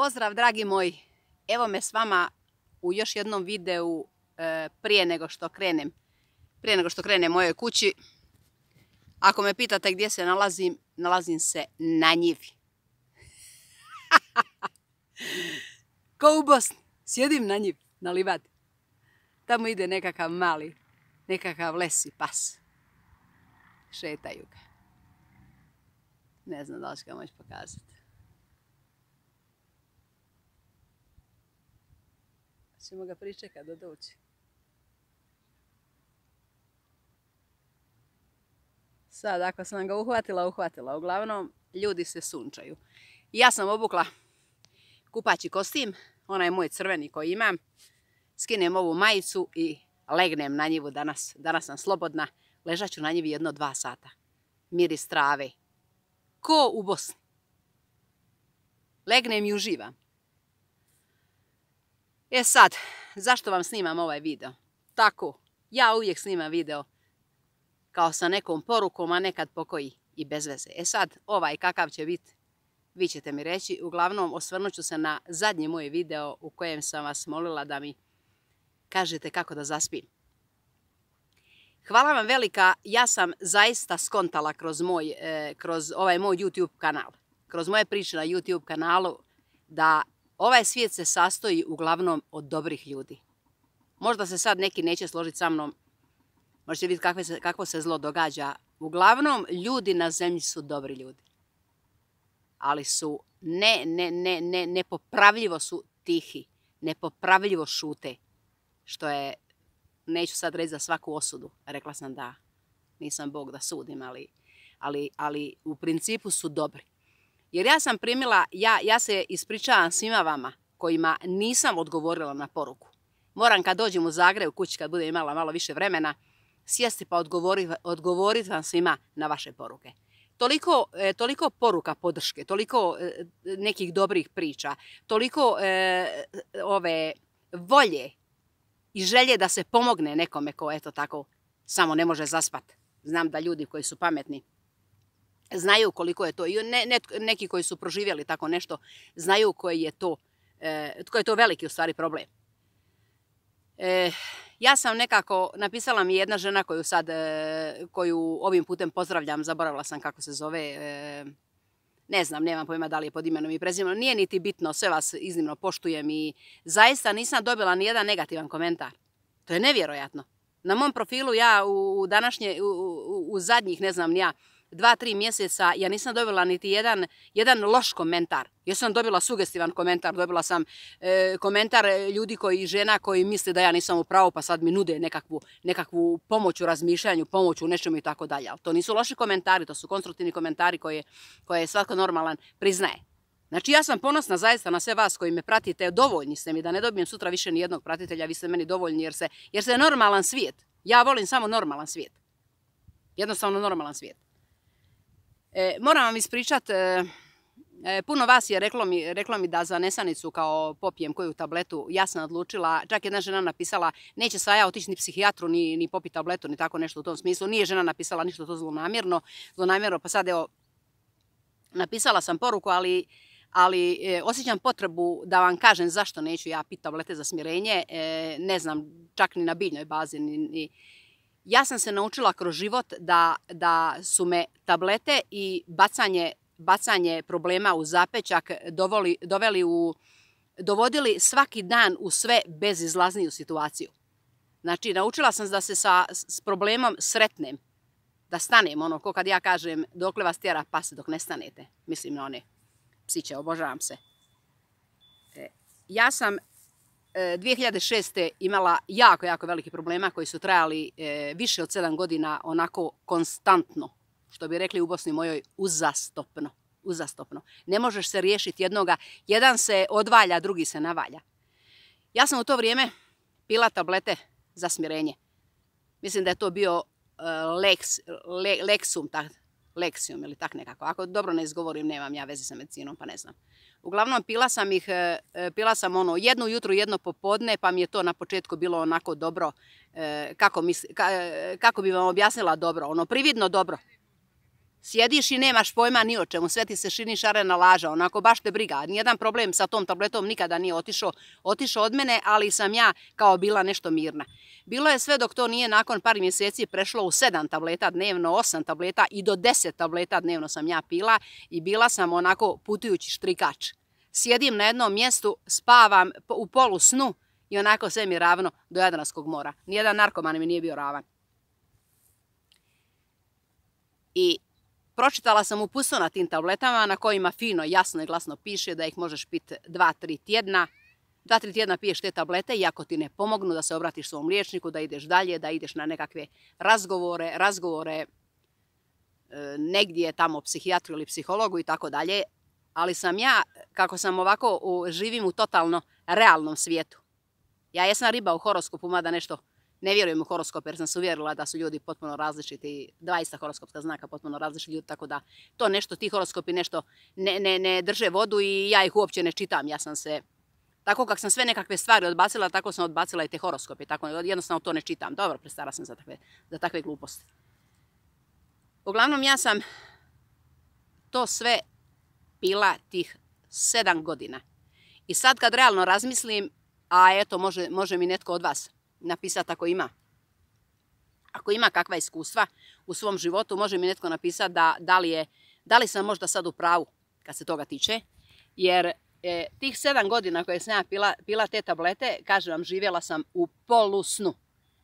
Pozdrav dragi moji, evo me s vama u još jednom videu e, prije nego što krenem, prije nego što krenem mojoj kući. Ako me pitate gdje se nalazim, nalazim se na njivi. Kao u Bosni, sjedim na njivi, na livadi. Tamo ide nekakav mali, nekakav lesi pas. Šetaju ga. Ne znam da li ću ga moći pokazati. ćemo ga pričekati da dođe. Sad, ako sam ga uhvatila, uhvatila. Uglavnom, ljudi se sunčaju. Ja sam obukla kupaći kostim, onaj moj crveni koji imam. Skinem ovu majicu i legnem na njivu danas. Danas sam slobodna. Ležat ću na njivi jedno dva sata. Miris trave. Ko u Bosni. Legnem i uživam. E sad, zašto vam snimam ovaj video? Tako, ja uvijek snimam video kao sa nekom porukom, a nekad pokoji i bez veze. E sad, ovaj kakav će biti, vi ćete mi reći. Uglavnom, osvrnut ću se na zadnji moj video u kojem sam vas molila da mi kažete kako da zaspim. Hvala vam velika, ja sam zaista skontala kroz, moj, e, kroz ovaj moj YouTube kanal, kroz moje priče na YouTube kanalu da Ovaj svijet se sastoji uglavnom od dobrih ljudi. Možda se sad neki neće složiti sa mnom, možete vidjeti kakve se, kako se zlo događa. Uglavnom, ljudi na zemlji su dobri ljudi. Ali su ne, ne, ne, ne, nepopravljivo su tihi, nepopravljivo šute. Što je, neću sad reći za svaku osudu, rekla sam da nisam Bog da sudim, ali, ali, ali u principu su dobri. Jer ja sam primila, ja, ja se ispričavam svima vama kojima nisam odgovorila na poruku. Moram kad dođem u Zagreb u kući, kad budem imala malo više vremena, sjesti pa odgovoriti odgovorit vam svima na vaše poruke. Toliko, e, toliko poruka podrške, toliko e, nekih dobrih priča, toliko e, ove volje i želje da se pomogne nekome ko eto tako samo ne može zaspat. Znam da ljudi koji su pametni znaju koliko je to. I ne, neki koji su proživjeli tako nešto znaju koji je to, e, koji je to veliki u stvari problem. E, ja sam nekako, napisala mi jedna žena koju sad, e, koju ovim putem pozdravljam, zaboravila sam kako se zove, ne znam, nemam pojma da li je pod imenom i prezimenom, nije niti bitno, sve vas iznimno poštujem i zaista nisam dobila ni jedan negativan komentar. To je nevjerojatno. Na mom profilu ja u, današnje, u, zadnjih, ne znam, ja, dva, tri mjeseca ja nisam dobila niti jedan, jedan loš komentar. Ja sam dobila sugestivan komentar, dobila sam e, komentar e, ljudi koji, žena koji misle da ja nisam u pravu pa sad mi nude nekakvu, nekakvu pomoć u razmišljanju, pomoć u nečemu i tako dalje. Ali to nisu loši komentari, to su konstruktivni komentari koje, koje svatko normalan priznaje. Znači ja sam ponosna zaista na sve vas koji me pratite, dovoljni ste mi da ne dobijem sutra više ni jednog pratitelja, vi ste meni dovoljni jer se, jer se normalan svijet. Ja volim samo normalan svijet. Jednostavno normalan svijet. E, moram vam ispričat, e, e, puno vas je reklo mi, mi da za nesanicu kao popijem koju tabletu, ja sam odlučila, čak jedna žena napisala, neće sa ja otići ni psihijatru, ni, ni popiti tabletu, ni tako nešto u tom smislu. Nije žena napisala ništa to zlonamjerno, zlonamjerno pa sad evo, napisala sam poruku, ali ali e, osjećam potrebu da vam kažem zašto neću ja piti tablete za smirenje, ne znam, čak ni na biljnoj bazi, ni ja sam se naučila kroz život da, su me tablete i bacanje, problema u zapećak doveli u, dovodili svaki dan u sve bezizlazniju situaciju. Znači, naučila sam da se sa, s problemom sretnem, da stanem, ono, ko kad ja kažem, dokle vas tjera pas, dok ne stanete. Mislim na one psiće, obožavam se. E, ja sam 2006. E, imala jako, jako veliki problema koji su trajali e, više od sedam godina onako konstantno, što bi rekli u Bosni mojoj, uzastopno. uzastopno. Ne možeš se riješiti jednoga, jedan se odvalja, drugi se navalja. Ja sam u to vrijeme pila tablete za smirenje. Mislim da je to bio e, leksum, leksium ili tak nekako. Ako dobro ne izgovorim, nemam ja veze sa medicinom, pa ne znam. Uglavnom pila sam ih, e, e, pila sam ono jedno jutro, jedno popodne, pa mi je to na početku bilo onako dobro, e, kako, kako bi vam objasnila dobro, ono prividno dobro sjediš i nemaš pojma ni o čemu, sve ti se šini šarena laža, onako baš te briga. Nijedan problem sa tom tabletom nikada nije otišao, otišao od mene, ali sam ja kao bila nešto mirna. Bilo je sve dok to nije nakon par mjeseci prešlo u sedam tableta dnevno, osam tableta i do deset tableta dnevno sam ja pila i bila sam onako putujući štrikač. Sjedim na jednom mjestu, spavam u polu snu i onako sve mi ravno do Jadranskog mora. Nijedan narkoman mi nije bio ravan. I Pročitala sam upustvo na tim tabletama na kojima fino, jasno i glasno piše da ih možeš piti dva tri tjedna. dva tri tjedna piješ te tablete i ako ti ne pomognu da se obratiš svom liječniku, da ideš dalje, da ideš na nekakve razgovore, razgovore e, negdje tamo psihijatru ili psihologu i tako dalje, ali sam ja, kako sam ovako živim u totalno realnom svijetu. Ja jesam riba u horoskopu, mada nešto ne vjerujem u horoskop jer sam se uvjerila da su ljudi potpuno različiti, dvaista horoskopska znaka potpuno različiti ljudi, tako da to nešto, ti horoskopi nešto ne, drže vodu i ja ih uopće ne čitam, ja sam se... Tako kak sam sve nekakve stvari odbacila, tako sam odbacila i te horoskope, tako jednostavno to ne čitam. Dobro, prestara sam za takve, gluposti. Uglavnom, ja sam to sve pila tih sedam godina. I sad kad realno razmislim, a eto, može, može mi netko od vas napisati ako ima. Ako ima kakva iskustva u svom životu, može mi netko napisati da, da, li je, da li sam možda sad u pravu kad se toga tiče. Jer e, tih sedam godina koje sam ja pila, te tablete, kažem vam, živjela sam u polusnu.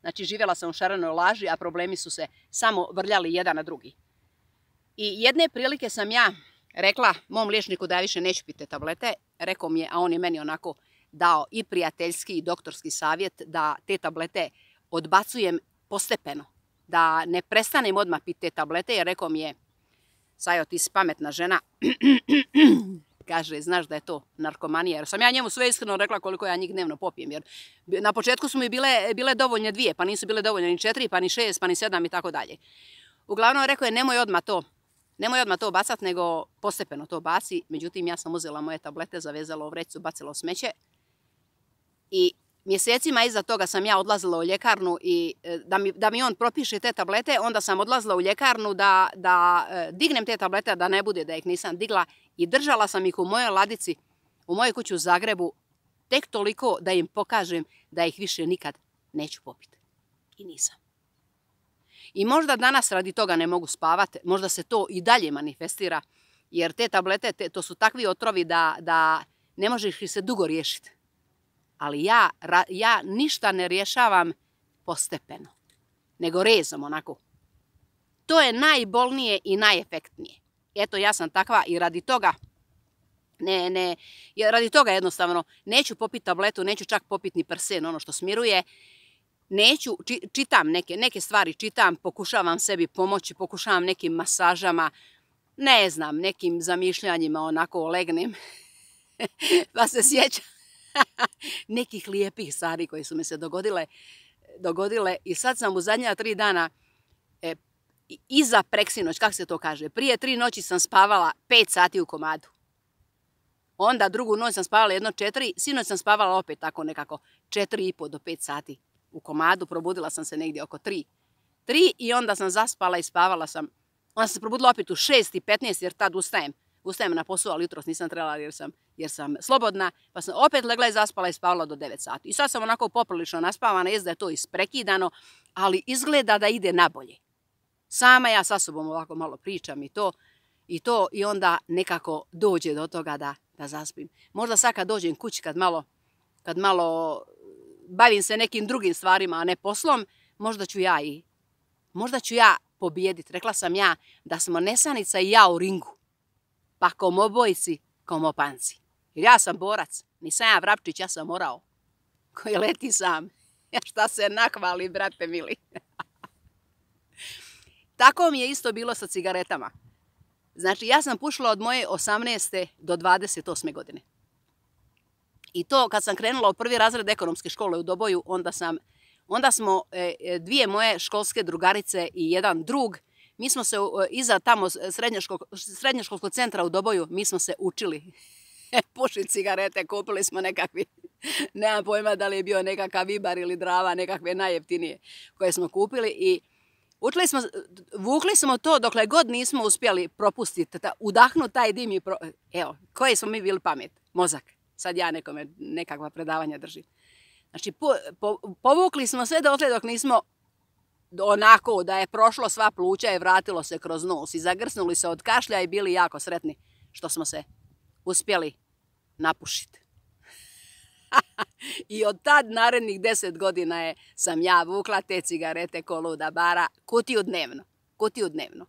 Znači, živjela sam u šaranoj laži, a problemi su se samo vrljali jedan na drugi. I jedne prilike sam ja rekla mom liječniku da ja više neću piti te tablete. Rekao mi je, a on je meni onako dao i prijateljski i doktorski savjet da te tablete odbacujem postepeno. Da ne prestanem odmah piti te tablete jer rekao mi je Sajo ti si pametna žena. Kaže, znaš da je to narkomanija. Jer sam ja njemu sve iskreno rekla koliko ja njih dnevno popijem. Jer na početku su mi bile, dovoljne dvije, pa nisu bile dovoljne ni četiri, pa ni šest, pa ni sedam i tako dalje. Uglavnom rekao je nemoj odmah to Nemoj odmah to bacat, nego postepeno to baci. Međutim, ja sam uzela moje tablete, zavezala u vreću, bacila u smeće i mjesecima iza toga sam ja odlazila u ljekarnu i e, da mi, da mi on propiše te tablete, onda sam odlazila u ljekarnu da, da e, dignem te tablete, da ne bude da ih nisam digla i držala sam ih u mojoj ladici, u mojoj kući u Zagrebu, tek toliko da im pokažem da ih više nikad neću popiti. I nisam. I možda danas radi toga ne mogu spavati, možda se to i dalje manifestira, jer te tablete, to su takvi otrovi da, da ne možeš ih se dugo riješiti ali ja, ja ništa ne rješavam postepeno, nego rezom onako. To je najbolnije i najefektnije. Eto, ja sam takva i radi toga ne, ne, radi toga jednostavno neću popiti tabletu, neću čak popiti ni prsen, ono što smiruje. Neću, čitam neke, neke stvari, čitam, pokušavam sebi pomoći, pokušavam nekim masažama, ne znam, nekim zamišljanjima, onako legnem, pa se sjeća? nekih lijepih stvari koje su mi se dogodile, dogodile i sad sam u zadnja tri dana e, iza preksinoć, kako se to kaže, prije tri noći sam spavala pet sati u komadu. Onda drugu noć sam spavala jedno četiri, sinoć sam spavala opet tako nekako četiri i po do pet sati u komadu, probudila sam se negdje oko tri. Tri i onda sam zaspala i spavala sam. Onda sam se probudila opet u šest i petnaest jer tad ustajem. Ustajem na posao, ali jutros nisam trebala jer sam, jer sam slobodna. Pa sam opet legla i zaspala i spavala do 9 sati. I sad sam onako poprilično naspavana, jest da je to isprekidano, ali izgleda da ide nabolje. Sama ja sa sobom ovako malo pričam i to i to i onda nekako dođe do toga da, da zaspim. Možda sad kad dođem kući, kad malo, kad malo uh, bavim se nekim drugim stvarima, a ne poslom, možda ću ja i možda ću ja pobijediti. Rekla sam ja da smo Nesanica i ja u ringu pa kom komo pan si. Jer ja sam borac, nisam ja vrapčić, ja sam morao. Koji leti sam. Ja šta se nakvali, brate mili. Tako mi je isto bilo sa cigaretama. Znači, ja sam pušila od moje 18. do 28. godine. I to kad sam krenula u prvi razred ekonomske škole u Doboju, onda, smo e, e, dvije moje školske drugarice i jedan drug mi smo se e, iza tamo srednjoškolskog, centra u Doboju, mi smo se učili. pušiti cigarete, kupili smo nekakvi, nemam pojma da li je bio nekakav vibar ili drava, nekakve najjeftinije koje smo kupili i Učili smo, vukli smo to dokle god nismo uspjeli propustiti, ta, udahnuti taj dim i pro... Evo, koji smo mi bili pamet? Mozak. Sad ja nekome nekakva predavanja držim. Znači, povukli smo sve dotle dok nismo onako da je prošlo sva pluća i vratilo se kroz nos i zagrsnuli se od kašlja i bili jako sretni što smo se uspjeli napušiti. I od tad narednih deset godina je sam ja vukla te cigarete koluda bara kutiju dnevno. Kutiju dnevno.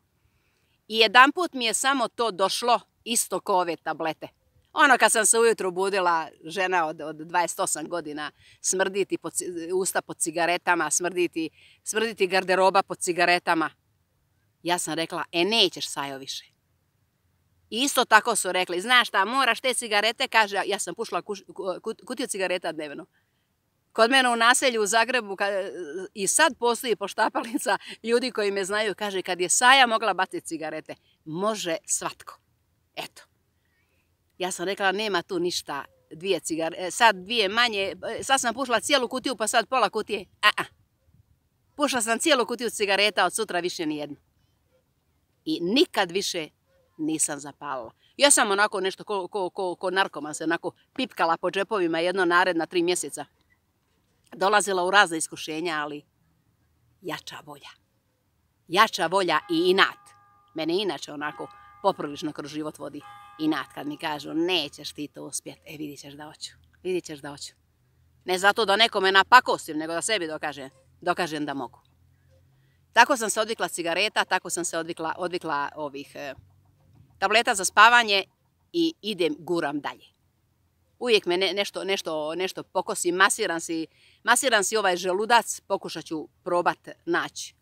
I jedan put mi je samo to došlo isto ko ove tablete. Ono kad sam se ujutro budila, žena od, od 28 godina, smrditi usta pod cigaretama, smrditi, smrditi garderoba pod cigaretama. Ja sam rekla, e nećeš sajo više. Isto tako su rekli, znaš šta, moraš te cigarete, kaže, ja sam pušla kuš, cigareta dnevno. Kod mene u naselju u Zagrebu i sad postoji poštapalica ljudi koji me znaju, kaže, kad je Saja mogla baciti cigarete, može svatko. Eto. Ja sam rekla, nema tu ništa, dvije cigare, e, sad dvije manje, e, sad sam pušla cijelu kutiju pa sad pola kutije, a, -a. Pušla sam cijelu kutiju cigareta, od sutra više nijedno. I nikad više nisam zapalila. Ja sam onako nešto ko, ko, narkoman se onako pipkala po džepovima jedno naredna tri mjeseca. Dolazila u razne iskušenja, ali jača volja. Jača volja i inat. Mene inače onako poprilično kroz život vodi. I nad kad mi kažu nećeš ti to uspjeti. e vidit ćeš da hoću, vidit ćeš da hoću. Ne zato da nekome napakostim, nego da sebi dokažem, dokažem da mogu. Tako sam se odvikla cigareta, tako sam se odvikla, odvikla ovih e, tableta za spavanje i idem, guram dalje. Uvijek me nešto, nešto, nešto pokosim, masiram si, masiram si ovaj želudac, pokušat ću probat naći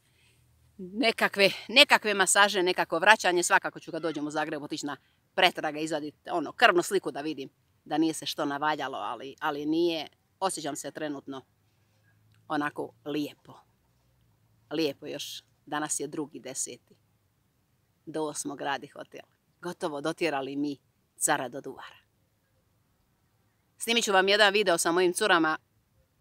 nekakve, nekakve masaže, nekako vraćanje. Svakako ću kad dođem u Zagreb otići na pretraga izvaditi ono, krvnu sliku da vidim da nije se što navaljalo, ali, ali nije, osjećam se trenutno onako lijepo. Lijepo još, danas je drugi deseti. Do osmog radi hotel. Gotovo dotjerali mi cara do duvara. Snimit ću vam jedan video sa mojim curama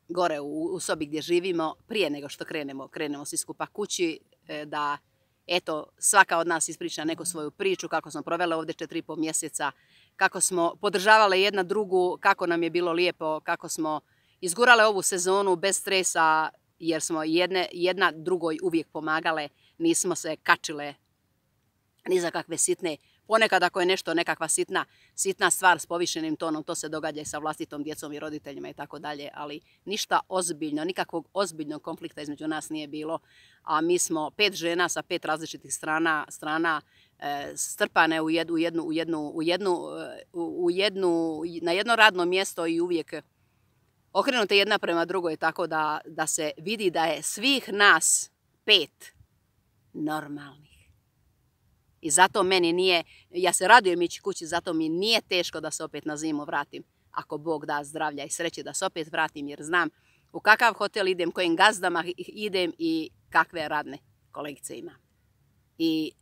gore u, u sobi gdje živimo prije nego što krenemo. Krenemo svi skupa kući e, da eto, svaka od nas ispriča neku svoju priču, kako smo provele ovdje četiri i pol mjeseca, kako smo podržavale jedna drugu, kako nam je bilo lijepo, kako smo izgurale ovu sezonu bez stresa, jer smo jedne, jedna drugoj uvijek pomagale, nismo se kačile ni za kakve sitne Ponekad ako je nešto nekakva sitna, sitna stvar s povišenim tonom, to se događa i sa vlastitom djecom i roditeljima i tako dalje, ali ništa ozbiljno, nikakvog ozbiljnog konflikta između nas nije bilo, a mi smo pet žena sa pet različitih strana, strana e, strpane u jednu, u jednu, u jednu, e, u jednu, na jedno radno mjesto i uvijek okrenute jedna prema drugoj tako da, da se vidi da je svih nas pet normalnih. I zato meni nije, ja se radujem ići kući, zato mi nije teško da se opet na zimu vratim. Ako Bog da zdravlja i sreće da se opet vratim jer znam u kakav hotel idem, kojim gazdama idem i kakve radne kolegice ima. I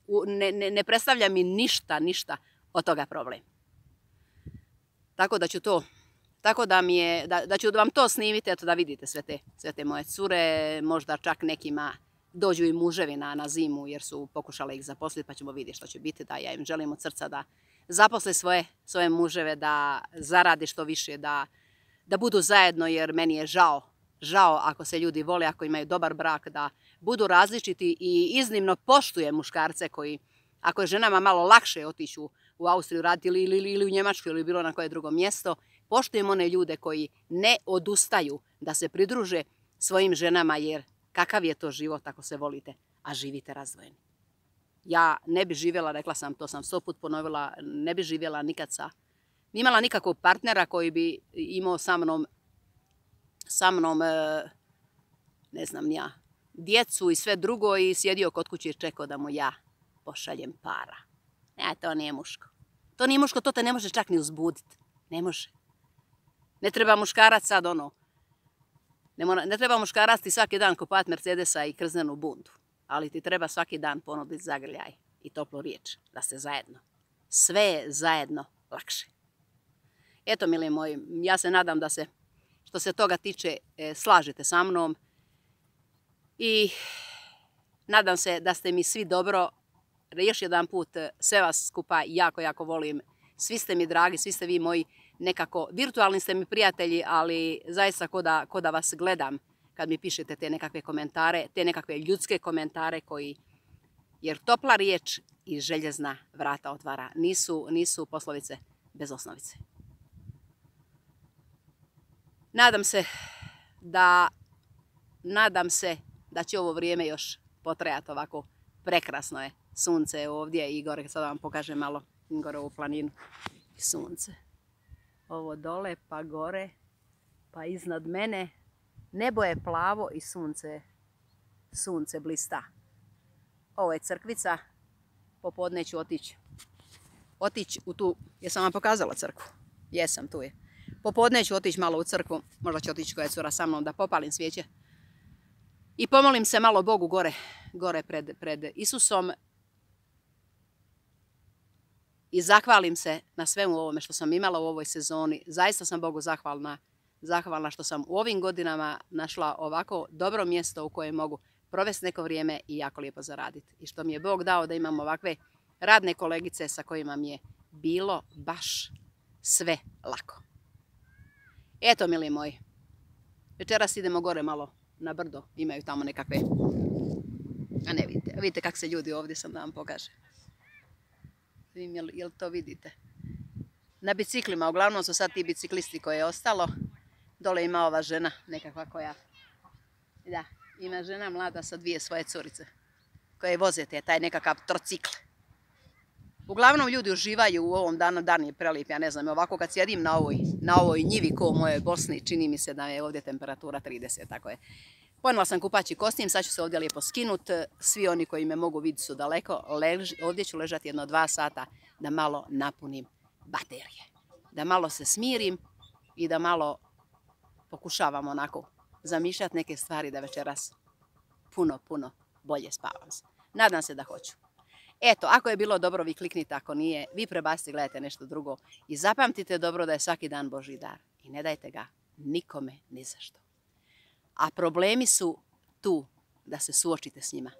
ne, predstavlja mi ništa, ništa od toga problem. Tako da ću to, tako da mi je, da, ću vam to snimiti, eto da vidite sve te moje cure, možda čak nekima dođu i muževi na, na zimu jer su pokušali ih zaposliti pa ćemo vidjeti što će biti da ja im želim od srca da zaposle svoje, svoje muževe, da zarade što više, da, da budu zajedno jer meni je žao žao ako se ljudi vole, ako imaju dobar brak, da budu različiti i iznimno poštuje muškarce koji, ako je ženama malo lakše otići u, Austriju raditi ili, ili, u Njemačku ili bilo na koje drugo mjesto, poštujem one ljude koji ne odustaju da se pridruže svojim ženama jer Kakav je to život ako se volite, a živite razvojeni. Ja ne bi živjela, rekla sam, to sam sto put ponovila, ne bi živjela nikad sa. Ni imala nikakvog partnera koji bi imao sa mnom, sa mnom, e, ne znam ja, djecu i sve drugo i sjedio kod kuće i čekao da mu ja pošaljem para. Ne, to nije muško. To nije muško, to te ne može čak ni uzbuditi. Ne može. Ne treba muškarac sad ono, ne, mora, ne treba muškarac svaki dan kupati Mercedesa i krznenu bundu. ali ti treba svaki dan ponuditi zagrljaj i toplu riječ, da ste zajedno. Sve je zajedno lakše. Eto, mili moji, ja se nadam da se, što se toga tiče, e, slažete sa mnom. I nadam se da ste mi svi dobro. Još jedan put e, sve vas skupa jako, jako volim. Svi ste mi dragi, svi ste vi moji nekako, virtualni ste mi prijatelji, ali zaista ko da, vas gledam kad mi pišete te nekakve komentare, te nekakve ljudske komentare koji, jer topla riječ i željezna vrata otvara. Nisu, nisu poslovice bez osnovice. Nadam se da, nadam se da će ovo vrijeme još potrajati ovako. Prekrasno je. Sunce je ovdje i gore, sad vam pokažem malo gore ovu planinu. Sunce ovo dole pa gore pa iznad mene nebo je plavo i sunce sunce blista ovo je crkvica popodne ću otići otići u tu jesam vam pokazala crkvu jesam tu je popodne ću otići malo u crkvu možda će otići koja cura sa mnom da popalim svijeće i pomolim se malo Bogu gore gore pred Isusom i zahvalim se na svemu ovome što sam imala u ovoj sezoni. Zaista sam Bogu zahvalna, zahvalna što sam u ovim godinama našla ovako dobro mjesto u kojem mogu provesti neko vrijeme i jako lijepo zaraditi. I što mi je Bog dao da imam ovakve radne kolegice sa kojima mi je bilo baš sve lako. Eto, mili moji, večeras idemo gore malo na brdo, imaju tamo nekakve, a ne vidite, vidite kak se ljudi ovdje sam da vam pokažem vidim jel, to vidite? Na biciklima, uglavnom su sad ti biciklisti koje je ostalo. Dole ima ova žena, nekakva koja... Da, ima žena mlada sa dvije svoje curice koje vozete, taj nekakav trocikl. Uglavnom ljudi uživaju u ovom danu, dan je prelip, ja ne znam, ovako kad sjedim na ovoj, na ovoj njivi ko u mojoj Bosni, čini mi se da je ovdje temperatura 30, tako je. Ponijela sam kupači kostim, sad ću se ovdje lijepo skinut. Svi oni koji me mogu vidjeti su daleko. ovdje ću ležati jedno dva sata da malo napunim baterije. Da malo se smirim i da malo pokušavam onako zamišljati neke stvari da večeras puno, puno bolje spavam se. Nadam se da hoću. Eto, ako je bilo dobro, vi kliknite, ako nije, vi prebacite, gledajte nešto drugo i zapamtite dobro da je svaki dan Boži dar i ne dajte ga nikome ni zašto. A problemi su tu da se suočite s njima.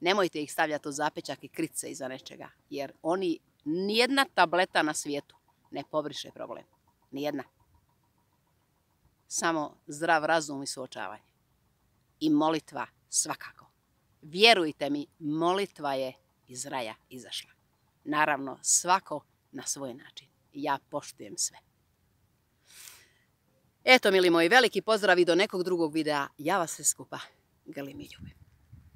Nemojte ih stavljati u zapećak i kritice iza nečega. Jer oni, nijedna tableta na svijetu ne povriše problem. Nijedna. Samo zdrav razum i suočavanje. I molitva svakako. Vjerujte mi, molitva je iz raja izašla. Naravno, svako na svoj način. Ja poštujem sve. Eto, mili moji, veliki pozdrav i do nekog drugog videa. Ja vas sve skupa galim i ljubim.